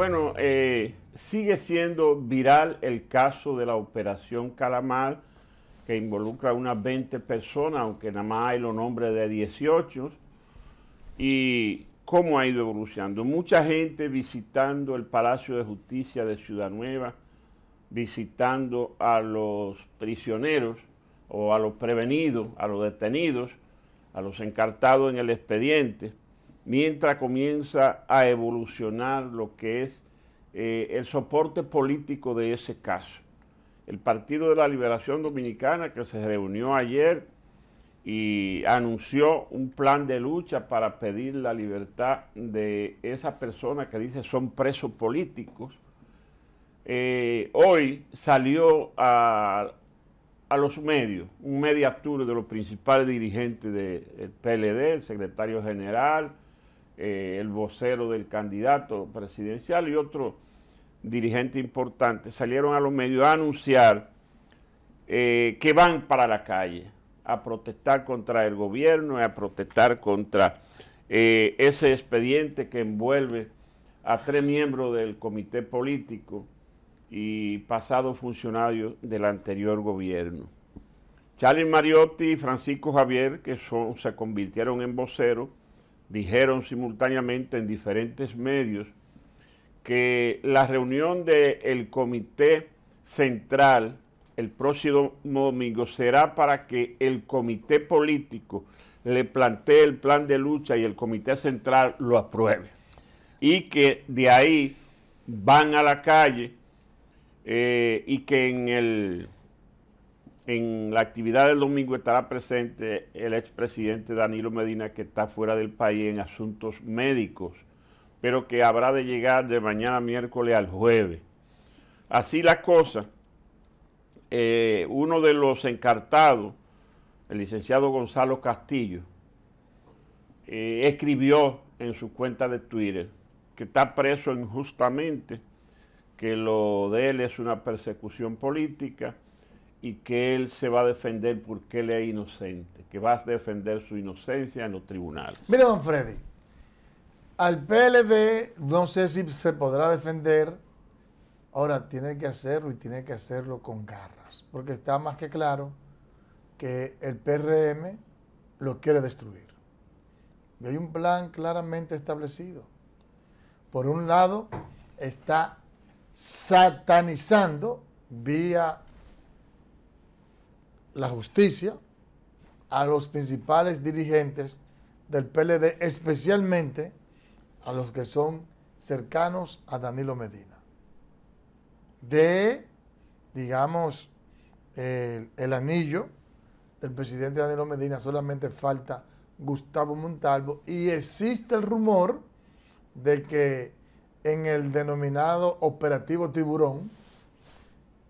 Bueno, eh, sigue siendo viral el caso de la operación Calamar, que involucra a unas 20 personas, aunque nada más hay los nombres de 18, y cómo ha ido evolucionando. Mucha gente visitando el Palacio de Justicia de Ciudad Nueva, visitando a los prisioneros o a los prevenidos, a los detenidos, a los encartados en el expediente mientras comienza a evolucionar lo que es eh, el soporte político de ese caso. El Partido de la Liberación Dominicana que se reunió ayer y anunció un plan de lucha para pedir la libertad de esa persona que dice son presos políticos, eh, hoy salió a, los medios, un media de los principales dirigentes del PLD, el secretario general, eh, el vocero del candidato presidencial y otro dirigente importante, salieron a los medios a anunciar eh, que van para la calle a protestar contra el gobierno y a protestar contra eh, ese expediente que envuelve a tres miembros del comité político y pasados funcionarios del anterior gobierno. Charlie Mariotti y Francisco Javier, que son, se convirtieron en voceros, dijeron simultáneamente en diferentes medios que la reunión del comité central el próximo domingo será para que el comité político le plantee el plan de lucha y el comité central lo apruebe. Y que de ahí van a la calle eh, y que en el en la actividad del domingo estará presente el expresidente Danilo Medina, que está fuera del país en asuntos médicos, pero que habrá de llegar de mañana miércoles al jueves. Así la cosa, eh, uno de los encartados, el licenciado Gonzalo Castillo, eh, escribió en su cuenta de Twitter que está preso injustamente, que lo de él es una persecución política y que él se va a defender porque él es inocente, que va a defender su inocencia en los tribunales. Mire, don Freddy, al PLD no sé si se podrá defender, ahora tiene que hacerlo y tiene que hacerlo con garras, porque está más que claro que el PRM lo quiere destruir. Y hay un plan claramente establecido. Por un lado, está satanizando vía la justicia a los principales dirigentes del PLD, especialmente a los que son cercanos a Danilo Medina, de, digamos, el, anillo del presidente Danilo Medina, solamente falta Gustavo Montalvo y existe el rumor de que en el denominado operativo tiburón,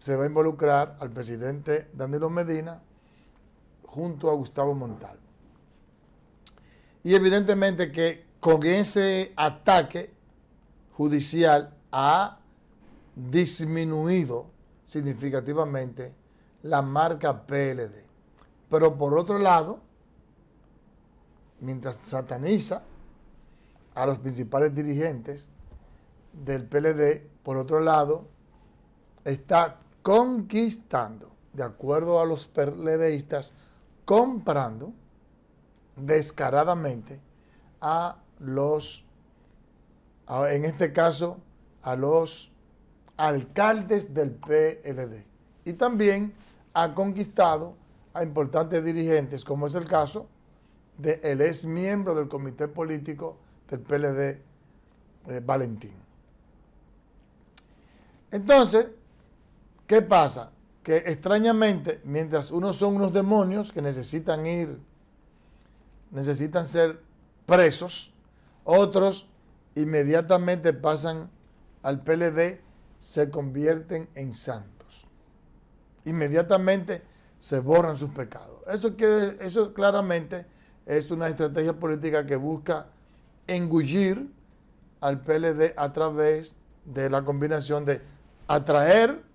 se va a involucrar al presidente Danilo Medina junto a Gustavo Montalvo. Y evidentemente que con ese ataque judicial ha disminuido significativamente la marca PLD. Pero por otro lado, mientras sataniza a los principales dirigentes del PLD, por otro lado, está conquistando, de acuerdo a los PLDistas, comprando descaradamente a los, en este caso, a los alcaldes del PLD. Y también ha conquistado a importantes dirigentes, como es el caso del el ex miembro del comité político del PLD, eh, Valentín. Entonces, ¿Qué pasa? Que extrañamente, mientras unos son unos demonios que necesitan ir, necesitan ser presos, otros inmediatamente pasan al PLD, se convierten en santos. Inmediatamente se borran sus pecados. Eso, quiere, eso claramente es una estrategia política que busca engullir al PLD a través de la combinación de atraer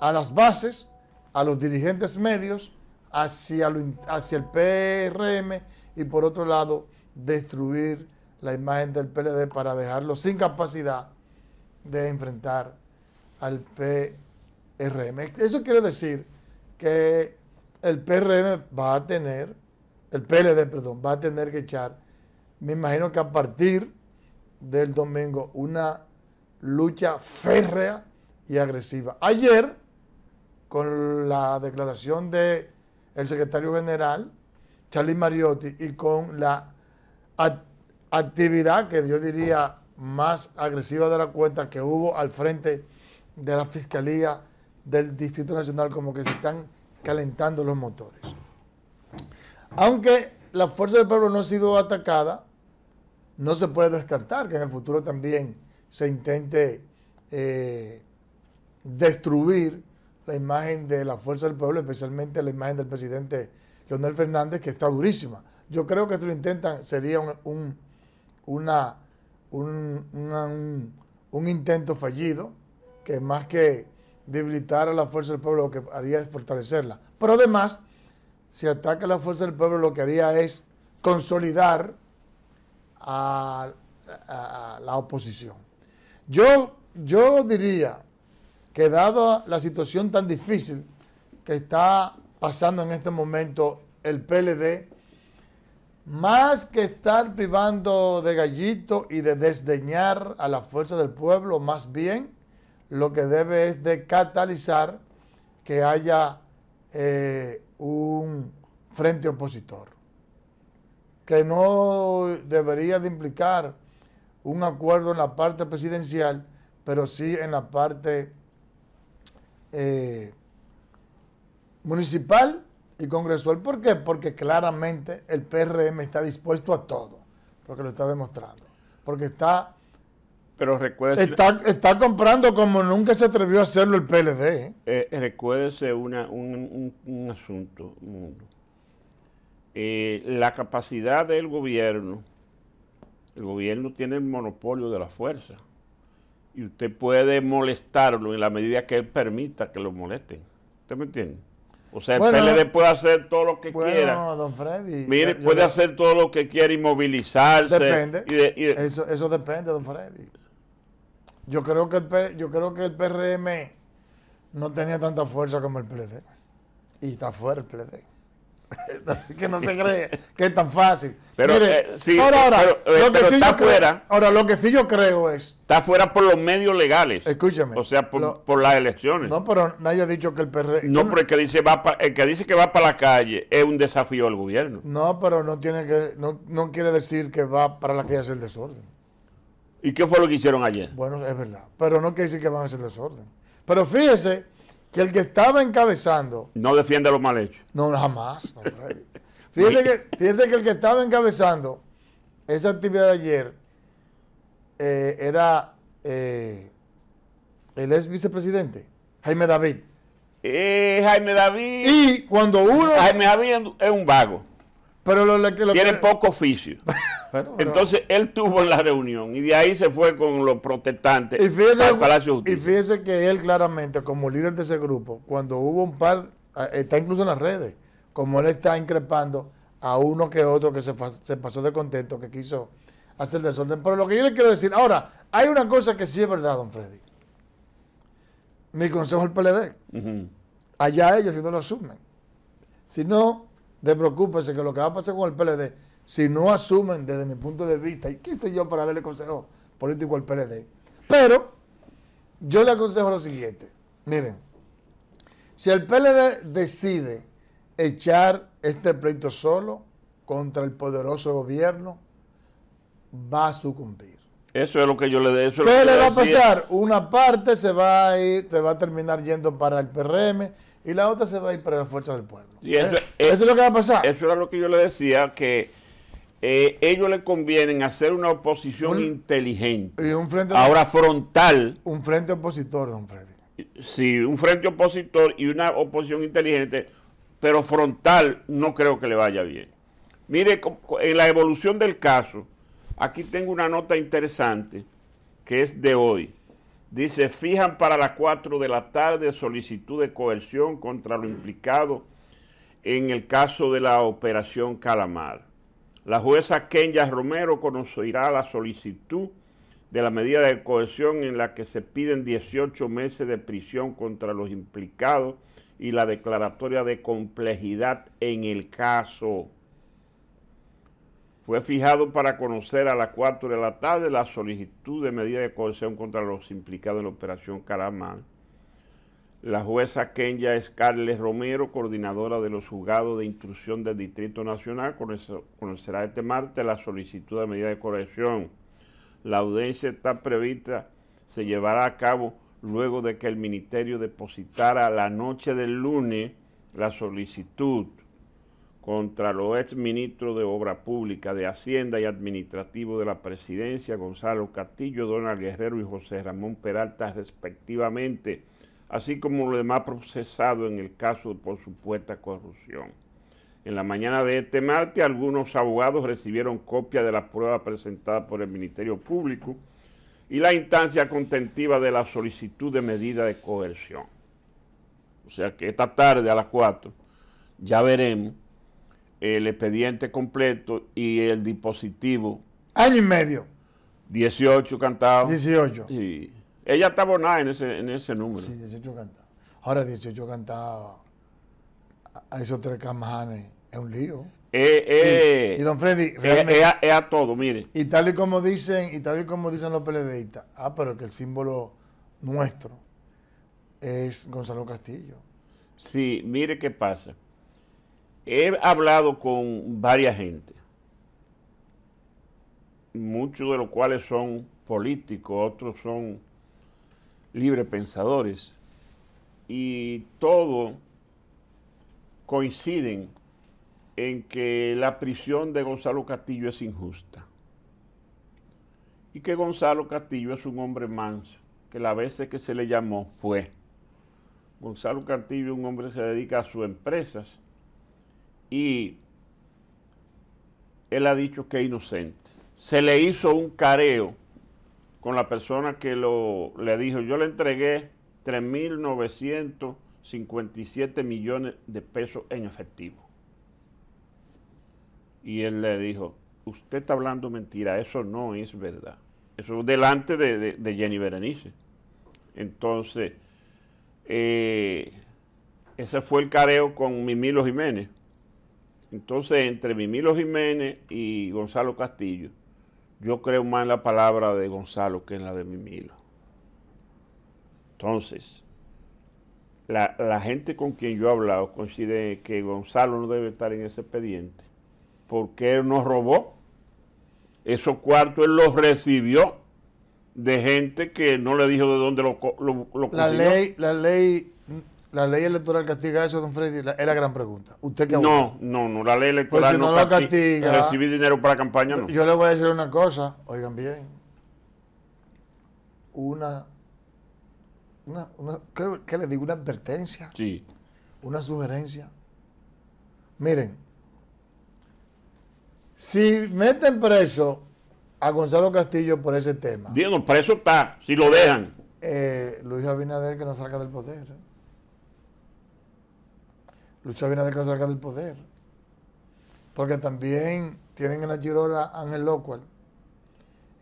a las bases, a los dirigentes medios, hacia, hacia el PRM y por otro lado destruir la imagen del PLD para dejarlo sin capacidad de enfrentar al PRM. Eso quiere decir que el PRM va a tener, el PLD, perdón, va a tener que echar, me imagino que a partir del domingo, una lucha férrea y agresiva. Ayer con la declaración del secretario general, Charlie Mariotti, y con la actividad que yo diría más agresiva de la cuenta que hubo al frente de la Fiscalía del Distrito Nacional, como que se están calentando los motores. Aunque la fuerza del pueblo no ha sido atacada, no se puede descartar que en el futuro también se intente eh, destruir la imagen de la fuerza del pueblo, especialmente la imagen del presidente Leonel Fernández, que está durísima. Yo creo que esto lo intentan sería un, un, intento fallido, que más que debilitar a la fuerza del pueblo, lo que haría es fortalecerla. Pero además, si ataca a la fuerza del pueblo, lo que haría es consolidar a, la oposición. Yo, yo diría, que la situación tan difícil que está pasando en este momento el PLD, más que estar privando de gallito y de desdeñar a la fuerza del pueblo, más bien lo que debe es de catalizar que haya eh, un frente opositor, que no debería de implicar un acuerdo en la parte presidencial, pero sí en la parte eh, municipal y congresual. ¿Por qué? Porque claramente el PRM está dispuesto a todo, porque lo está demostrando, porque está... Pero Está, comprando como nunca se atrevió a hacerlo el PLD. ¿eh? Eh, recuérdese un, asunto, la capacidad del gobierno, el gobierno tiene el monopolio de la fuerza y usted puede molestarlo en la medida que él permita que lo molesten. ¿Usted me entiende? O sea, el PLD puede hacer todo lo que quiera. No, don Freddy. Mire, puede hacer todo lo que quiera y movilizarse. Depende. Eso, depende, don Freddy. Yo creo, que el, yo creo que el PRM no tenía tanta fuerza como el PLD. Y está fuera el PLD. Así que no te crees que es tan fácil. Pero, ahora, lo que sí yo creo es. Está fuera por los medios legales. Escúchame. O sea, por, las elecciones. No, pero nadie ha dicho que el PR No, pero el que, dice va que dice que va para la calle es un desafío al gobierno. No, pero no, tiene que, no, no quiere decir que va para la calle a hacer desorden. ¿Y qué fue lo que hicieron ayer? Bueno, es verdad. Pero no quiere decir que van a hacer desorden. Pero fíjese que el que estaba encabezando. No defiende los mal hechos No, jamás. No, que, fíjese que el que estaba encabezando esa actividad de ayer eh, era eh, el ex vicepresidente, Jaime David. Eh, Jaime David. Y cuando uno. Jaime David es un vago. Pero lo, Tiene poco oficio. Entonces él tuvo en la reunión y de ahí se fue con los protestantes y al Palacio Justicia. Y fíjese que él claramente, como líder de ese grupo, cuando hubo un par, ah, está incluso en las redes, como él está increpando a uno que otro que se, pasó de contento, que quiso hacer desorden. Pero lo que yo le quiero decir, ahora, hay una cosa que sí es verdad, don Freddy. Mi consejo el PLD. Allá ellos si no lo asumen. Si no, despreocúpense que lo que va a pasar con el PLD si no asumen desde mi punto de vista, y qué sé yo para darle consejo político al PLD. Pero yo le aconsejo lo siguiente, miren, si el PLD decide echar este pleito solo contra el poderoso gobierno, va a sucumbir. Eso es lo que yo le de eso ¿Qué le va a pasar? Una parte se va a ir, se va a terminar yendo para el PRM y la otra se va a ir para la fuerza del pueblo. Y ¿Eh? eso, es, lo que va a pasar. Eso era lo que yo le decía, que eh, ellos le convienen hacer una oposición inteligente. ahora frontal. Un frente opositor, don Freddy. Sí, un frente opositor y una oposición inteligente, pero frontal no creo que le vaya bien. Mire, en la evolución del caso, aquí tengo una nota interesante que es de hoy. Dice, fijan para las 4 de la tarde solicitud de coerción contra lo implicado en el caso de la operación Calamar. La jueza Kenya Romero conocerá la solicitud de la medida de cohesión en la que se piden 18 meses de prisión contra los implicados y la declaratoria de complejidad en el caso. Fue fijado para conocer a las 4 de la tarde la solicitud de medida de cohesión contra los implicados en la operación Caramal la jueza Kenya Carles Romero, coordinadora de los juzgados de instrucción del Distrito Nacional, conocerá este martes la solicitud de medida de corrección. La audiencia está prevista, se llevará a cabo luego de que el Ministerio depositara la noche del lunes la solicitud contra los exministros de Obra Pública, de Hacienda y Administrativo de la Presidencia, Gonzalo Castillo, Donald Guerrero y José Ramón Peralta, respectivamente así como lo demás procesado en el caso por supuesta corrupción. En la mañana de este martes, algunos abogados recibieron copia de la prueba presentada por el Ministerio Público y la instancia contentiva de la solicitud de medida de coerción. O sea que esta tarde a las 4 ya veremos el expediente completo y el dispositivo. Año y medio. 18 cantados. 18. Ella está abonada en ese, número. Sí, 18 cantados. Ahora 18 cantados a esos tres camajanes es un lío. Eh, eh. y, don Freddy, es eh, a todo, mire. Y tal y como dicen, y tal y como dicen los peledeístas, ah, pero que el símbolo nuestro es Gonzalo Castillo. Sí, mire qué pasa. He hablado con varias gente, muchos de los cuales son políticos, otros son librepensadores y todo coinciden en que la prisión de Gonzalo Castillo es injusta y que Gonzalo Castillo es un hombre manso, que la vez que se le llamó fue. Gonzalo Castillo, un hombre que se dedica a sus empresas y él ha dicho que es inocente. Se le hizo un careo con la persona que lo, le dijo, yo le entregué 3.957 millones de pesos en efectivo. Y él le dijo, usted está hablando mentira, eso no es verdad. Eso delante de, Jenny Berenice. Entonces, eh, ese fue el careo con Mimilo Jiménez. Entonces, entre Mimilo Jiménez y Gonzalo Castillo, yo creo más en la palabra de Gonzalo que en la de Mimilo. Entonces, la, gente con quien yo he hablado coincide que Gonzalo no debe estar en ese expediente porque él no robó. Esos cuartos él los recibió de gente que no le dijo de dónde lo, lo, La ley, la ley ¿La ley electoral castiga eso, don Freddy? es la gran pregunta. ¿Usted qué No, no, no. La ley electoral pues no, la castiga, Recibir dinero para campaña no. Yo le voy a decir una cosa, oigan bien. Una. una, una ¿qué, le digo? Una advertencia. Sí. Una sugerencia. Miren. Si meten preso a Gonzalo Castillo por ese tema. Díganos, preso está, si lo dejan. Eh, Luis Abinader que no salga del poder. ¿eh? Luis Abinader que lo salga del poder. Porque también tienen en la chirora a Ángel Locual.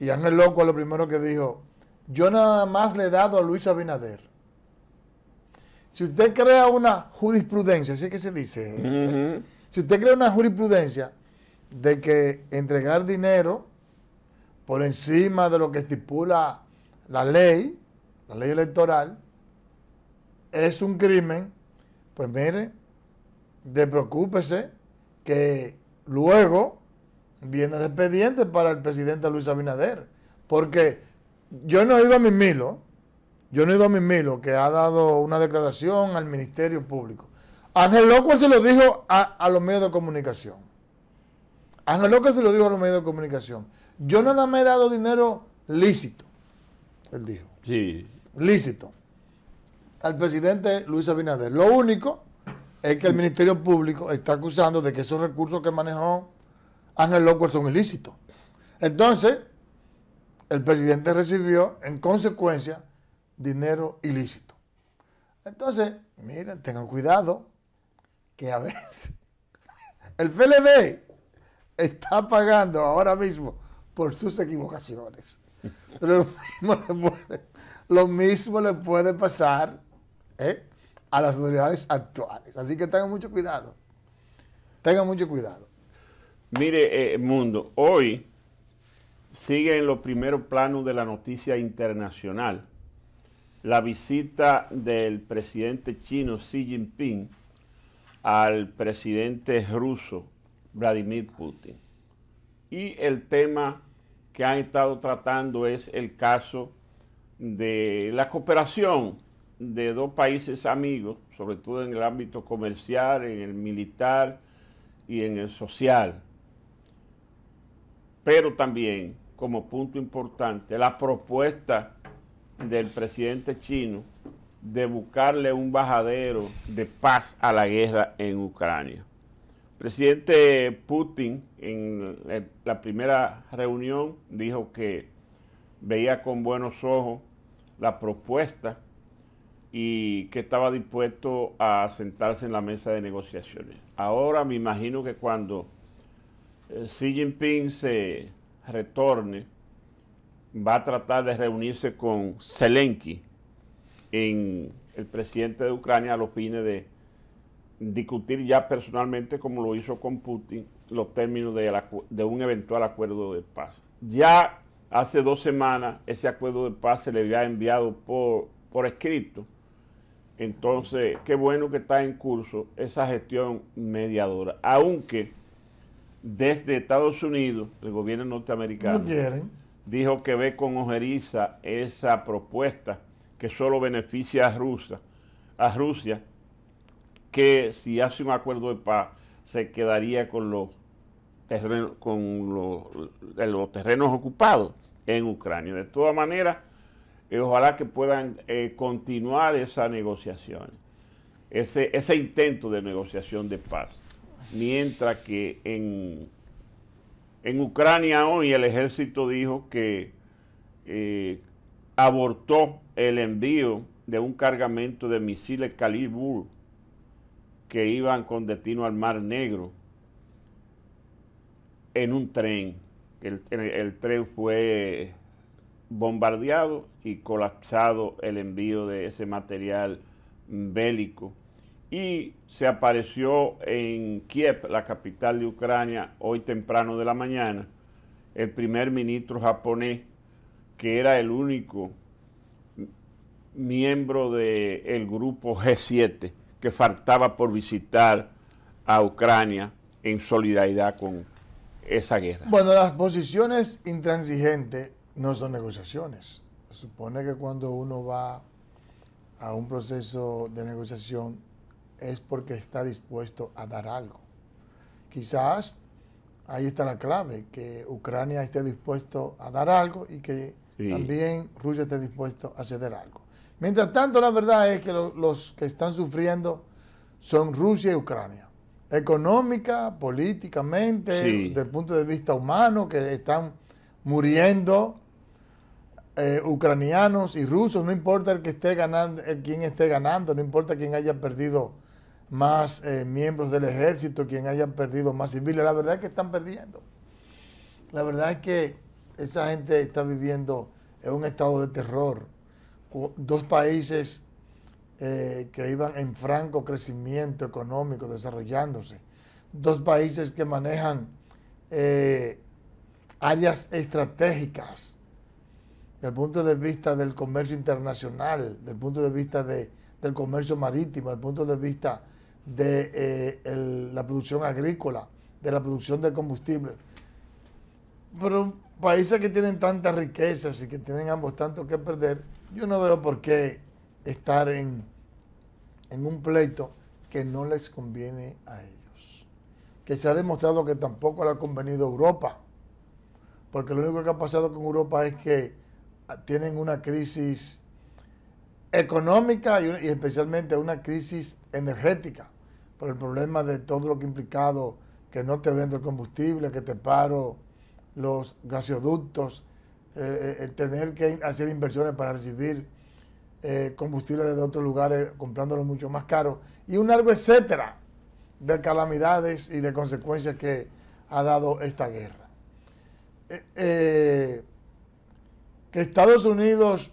Y Ángel Locual lo primero que dijo, yo nada más le he dado a Luis Abinader. Si usted crea una jurisprudencia, así que se dice, ¿eh? si usted crea una jurisprudencia de que entregar dinero por encima de lo que estipula la ley, la ley electoral, es un crimen, pues mire, de preocúpese que luego viene el expediente para el presidente Luis Abinader. Porque yo no he ido a mis milo yo no he ido a mis milo que ha dado una declaración al Ministerio Público. Ángel López se lo dijo a, los medios de comunicación. Ángel López se lo dijo a los medios de comunicación. Yo nada me he dado dinero lícito, él dijo. Sí. Lícito. Al presidente Luis Abinader. Lo único es que el Ministerio Público está acusando de que esos recursos que manejó Ángel López son ilícitos. Entonces, el presidente recibió en consecuencia dinero ilícito. Entonces, miren, tengan cuidado que a veces el PLD está pagando ahora mismo por sus equivocaciones. Lo mismo le puede, lo mismo le puede pasar ¿eh? a las autoridades actuales. Así que tengan mucho cuidado. Tengan mucho cuidado. Mire, eh, Mundo, hoy sigue en los primeros planos de la noticia internacional la visita del presidente chino Xi Jinping al presidente ruso Vladimir Putin. Y el tema que han estado tratando es el caso de la cooperación de dos países amigos, sobre todo en el ámbito comercial, en el militar y en el social. Pero también, como punto importante, la propuesta del presidente chino de buscarle un bajadero de paz a la guerra en Ucrania. Presidente Putin en la primera reunión dijo que veía con buenos ojos la propuesta y que estaba dispuesto a sentarse en la mesa de negociaciones. Ahora me imagino que cuando eh, Xi Jinping se retorne, va a tratar de reunirse con Zelensky, en el presidente de Ucrania, a los fines de discutir ya personalmente, como lo hizo con Putin, los términos de, de un eventual acuerdo de paz. Ya hace dos semanas ese acuerdo de paz se le había enviado por, por escrito entonces, qué bueno que está en curso esa gestión mediadora, aunque desde Estados Unidos, el gobierno norteamericano, dijo que ve con ojeriza esa propuesta que solo beneficia a Rusia, a Rusia, que si hace un acuerdo de paz se quedaría con los terrenos, con los terrenos ocupados en Ucrania. De todas maneras, y ojalá que puedan eh, continuar esa negociación, ese, intento de negociación de paz. Mientras que en, en Ucrania hoy el ejército dijo que eh, abortó el envío de un cargamento de misiles Calibur que iban con destino al Mar Negro en un tren. el tren fue bombardeado y colapsado el envío de ese material bélico. Y se apareció en Kiev, la capital de Ucrania, hoy temprano de la mañana, el primer ministro japonés, que era el único miembro del grupo G7 que faltaba por visitar a Ucrania en solidaridad con esa guerra. Bueno, las posiciones intransigentes no son negociaciones supone que cuando uno va a un proceso de negociación es porque está dispuesto a dar algo. Quizás ahí está la clave, que Ucrania esté dispuesto a dar algo y que también Rusia esté dispuesto a ceder algo. Mientras tanto, la verdad es que los que están sufriendo son Rusia y Ucrania. Económica, políticamente, desde el punto de vista humano, que están muriendo eh, ucranianos y rusos, no importa el que esté ganando, quien esté ganando, no importa quién haya perdido más eh, miembros del ejército, quien haya perdido más civiles, la verdad es que están perdiendo. La verdad es que esa gente está viviendo en un estado de terror. Dos países eh, que iban en franco crecimiento económico, desarrollándose. Dos países que manejan áreas estratégicas del punto de vista del comercio internacional, del punto de vista del comercio marítimo, del punto de vista de eh, la producción agrícola, de la producción de combustible. Pero países que tienen tantas riquezas y que tienen ambos tanto que perder, yo no veo por qué estar en, en un pleito que no les conviene a ellos. Que se ha demostrado que tampoco le ha convenido a Europa, porque lo único que ha pasado con Europa es que tienen una crisis económica y, especialmente una crisis energética por el problema de todo lo que implicado que no te vendo el combustible, que te paro los gasoductos, eh, eh, el tener que hacer inversiones para recibir eh, combustible de otros lugares, comprándolo mucho más caro, y un largo etcétera de calamidades y de consecuencias que ha dado esta guerra. Eh, que Estados Unidos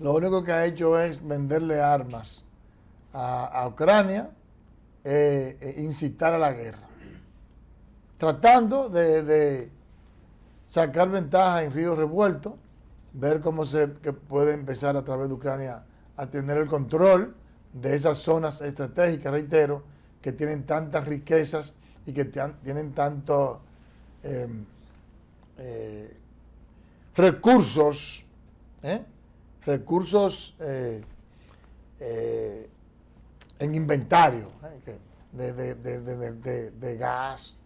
lo único que ha hecho es venderle armas a, Ucrania, eh, e incitar a la guerra, tratando de, sacar ventaja en río revuelto, ver cómo se puede empezar a través de Ucrania a tener el control de esas zonas estratégicas, reitero, que tienen tantas riquezas y que tienen tanto... Em, eh, recursos, ¿eh? recursos eh, en inventario, de, gas,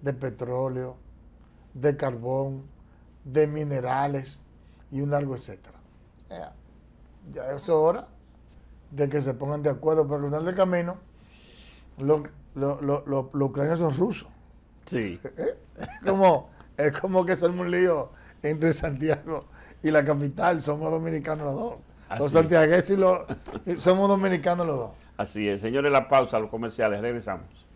de petróleo, de carbón, de minerales y un algo etcétera. Ya, es hora de que se pongan de acuerdo para cruzar el camino. Los ucranianos son rusos. Sí. Como, es como que somos un lío entre Santiago y la capital, somos dominicanos los dos. los santiagueses y los, somos dominicanos los dos. Así es, señores, la pausa, los comerciales, regresamos.